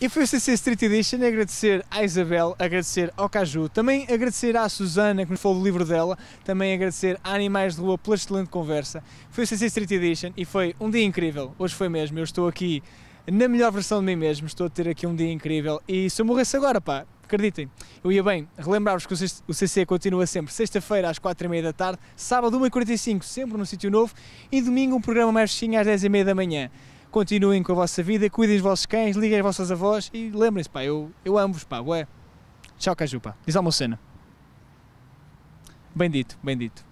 E foi o CC Street Edition, agradecer à Isabel, agradecer ao Caju, também agradecer à Susana que me falou do livro dela, também agradecer a Animais de Rua pela excelente conversa. Foi o CC Street Edition e foi um dia incrível, hoje foi mesmo, eu estou aqui na melhor versão de mim mesmo, estou a ter aqui um dia incrível e se eu morresse agora pá, acreditem, eu ia bem relembrar-vos que o CC continua sempre sexta-feira às 4h30 da tarde, sábado 1h45 sempre num sítio novo e domingo um programa mais fechinho às 10h30 da manhã continuem com a vossa vida, cuidem dos vossos cães, liguem as vossas avós e lembrem-se, pá, eu, eu amo-vos, pá, ué. Tchau, Caju, Diz a Almocena. bendito. bendito.